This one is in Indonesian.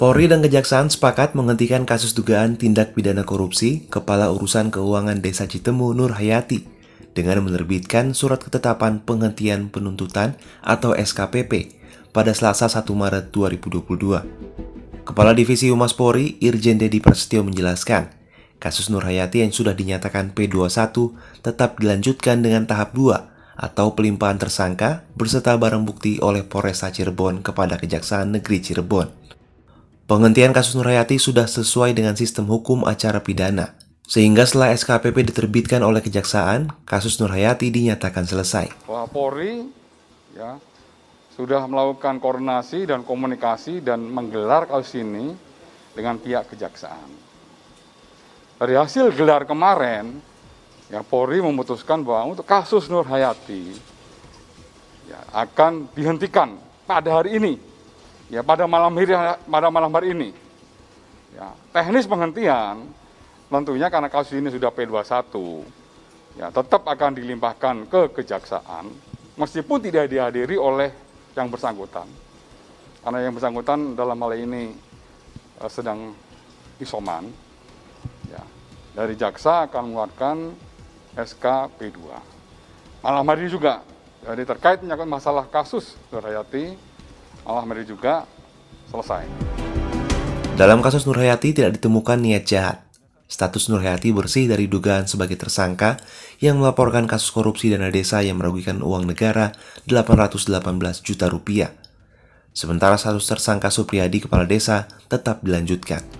Polri dan Kejaksaan sepakat menghentikan kasus dugaan tindak pidana korupsi Kepala Urusan Keuangan Desa Citemu Nur Hayati dengan menerbitkan Surat Ketetapan Penghentian Penuntutan atau SKPP pada Selasa 1 Maret 2022. Kepala Divisi Humas Polri Irjen Dedi Prasetyo menjelaskan, kasus Nur Hayati yang sudah dinyatakan P21 tetap dilanjutkan dengan tahap 2 atau pelimpahan tersangka berserta barang bukti oleh Polresta Cirebon kepada Kejaksaan Negeri Cirebon. Penghentian kasus Nurhayati sudah sesuai dengan sistem hukum acara pidana, sehingga setelah SKPP diterbitkan oleh kejaksaan, kasus Nurhayati dinyatakan selesai. Polri ya, sudah melakukan koordinasi dan komunikasi dan menggelar kasus ini dengan pihak kejaksaan. Dari hasil gelar kemarin, ya Polri memutuskan bahwa untuk kasus Nurhayati ya, akan dihentikan pada hari ini Ya pada malam hari pada malam hari ini. Ya, teknis penghentian tentunya karena kasus ini sudah P21 ya tetap akan dilimpahkan ke kejaksaan meskipun tidak dihadiri oleh yang bersangkutan. Karena yang bersangkutan dalam hal ini eh, sedang isoman. Ya. Dari jaksa akan mengeluarkan SK P2. Malam hari ini juga jadi terkait menyangkut masalah kasus Nur Hayati Allah meri juga selesai. Dalam kasus Nurhayati tidak ditemukan niat jahat. Status Nurhayati bersih dari dugaan sebagai tersangka yang melaporkan kasus korupsi dana desa yang merugikan uang negara 818 juta rupiah. Sementara status tersangka Supriyadi kepala desa tetap dilanjutkan.